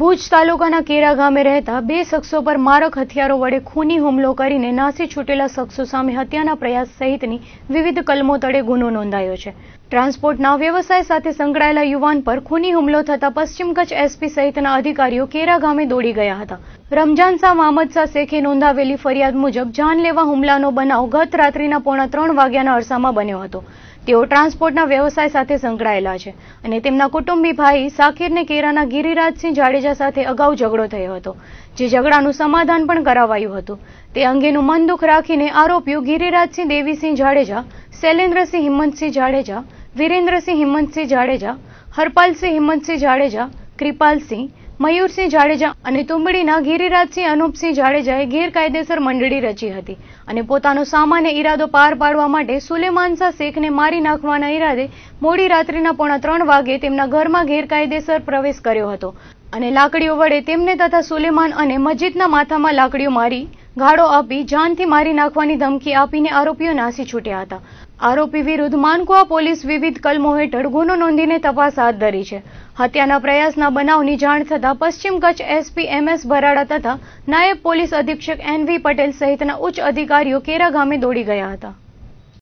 ભુજ તાલુકાના કેરા ગામે રહેતા બે શખ્સો પર મારક હથિયારો વડે ખૂની હુમલો કરીને નાસી છૂટેલા શખ્સો સામે હત્યાના પ્રયાસ સહિતની વિવિધ કલમો તળે ગુનો નોંધાયો છે ટ્રાન્સપોર્ટના વ્યવસાય સાથે સંકળાયેલા યુવાન પર ખૂની હુમલો થતા પશ્ચિમ કચ્છ એસપી સહિતના અધિકારીઓ કેરા ગામે દોડી ગયા હતા રમજાન શાહ મહમદ શાહ શેખે નોંધાવેલી ફરિયાદ મુજબ જાનલેવા હુમલાનો બનાવ ગત રાત્રિના પોણા ત્રણ વાગ્યાના અરસામાં બન્યો હતો તેઓ ટ્રાન્સપોર્ટના વ્યવસાય સાથે સંકળાયેલા છે અને તેમના કુટુંબી ભાઈ સાકીરને કેરાના ગિરિરાજસિંહ જાડેજા સાથે અગાઉ ઝઘડો થયો હતો જે ઝઘડાનું સમાધાન પણ કરાવાયું હતું તે અંગેનું મન દુઃખ રાખીને આરોપીઓ ગિરિરાજસિંહ દેવીસિંહ જાડેજા શૈલેન્દ્રસિંહ હિંમતસિંહ જાડેજા વિરેન્દ્રસિંહ હિંમતસિંહ જાડેજા હરપાલસિંહ હિંમતસિંહ જાડેજા કૃપાલસિંહ મયુરસિંહ જાડેજા અને તુંબડીના ગિરિરાજસિંહ અનુપસિંહ જાડેજાએ ગેરકાયદેસર મંડળી રચી હતી અને પોતાનો સામાન્ય ઈરાદો પાર પાડવા માટે સુલેમાન શાહ શેખને મારી નાખવાના ઈરાદે મોડી રાત્રિના પોણા ત્રણ વાગે તેમના ઘરમાં ગેરકાયદેસર પ્રવેશ કર્યો હતો અને લાકડીઓ વડે તેમને તથા સુલેમાન અને મસ્જિદના માથામાં લાકડીઓ મારી ગાળો આપી જાનથી મારી નાખવાની ધમકી આપીને આરોપીઓ નાસી છૂટ્યા હતા આરોપી વિરુદ્ધ માનકુવા પોલીસ વિવિધ કલમો હેઠળ ગુનો નોંધીને તપાસ હાથ ધરી છે હત્યાના પ્રયાસના બનાવની જાણ થતાં પશ્ચિમ કચ્છ એસપી એમએસ ભરાડા તથા નાયબ પોલીસ અધિક્ષક એનવી પટેલ સહિતના ઉચ્ચ અધિકારીઓ કેરા ગામે દોડી ગયા હતા